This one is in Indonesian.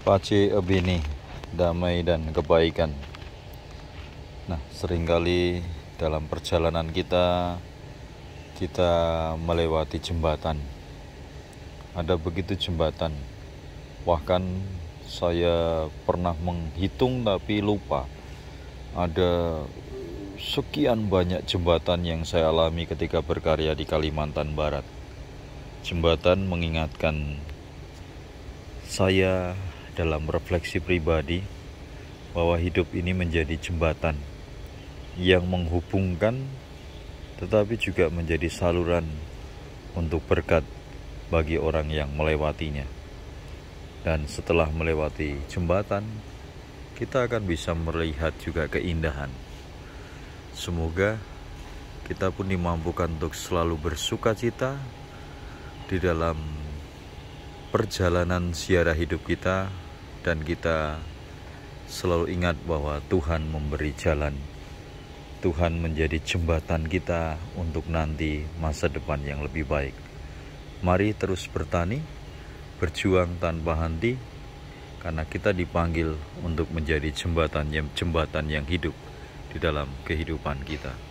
Pace Ebene damai dan kebaikan nah seringkali dalam perjalanan kita kita melewati jembatan ada begitu jembatan bahkan saya pernah menghitung tapi lupa ada sekian banyak jembatan yang saya alami ketika berkarya di Kalimantan Barat jembatan mengingatkan saya dalam refleksi pribadi bahwa hidup ini menjadi jembatan yang menghubungkan tetapi juga menjadi saluran untuk berkat bagi orang yang melewatinya. Dan setelah melewati jembatan, kita akan bisa melihat juga keindahan. Semoga kita pun dimampukan untuk selalu bersuka cita di dalam perjalanan siara hidup kita dan kita selalu ingat bahwa Tuhan memberi jalan. Tuhan menjadi jembatan kita untuk nanti masa depan yang lebih baik. Mari terus bertani, berjuang tanpa henti, karena kita dipanggil untuk menjadi jembatan-jembatan yang yang hidup di dalam kehidupan kita.